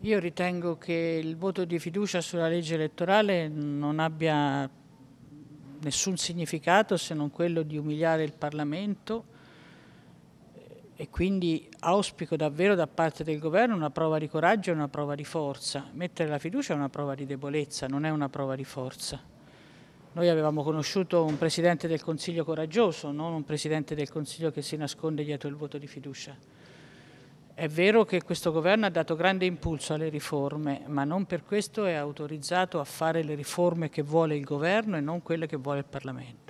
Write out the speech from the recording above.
Io ritengo che il voto di fiducia sulla legge elettorale non abbia nessun significato se non quello di umiliare il Parlamento e quindi auspico davvero da parte del governo una prova di coraggio e una prova di forza. Mettere la fiducia è una prova di debolezza, non è una prova di forza. Noi avevamo conosciuto un Presidente del Consiglio coraggioso, non un Presidente del Consiglio che si nasconde dietro il voto di fiducia. È vero che questo governo ha dato grande impulso alle riforme, ma non per questo è autorizzato a fare le riforme che vuole il governo e non quelle che vuole il Parlamento.